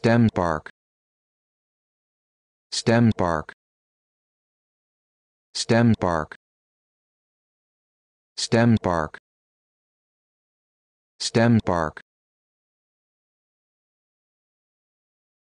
stem bark stem bark stem bark stem bark stem bark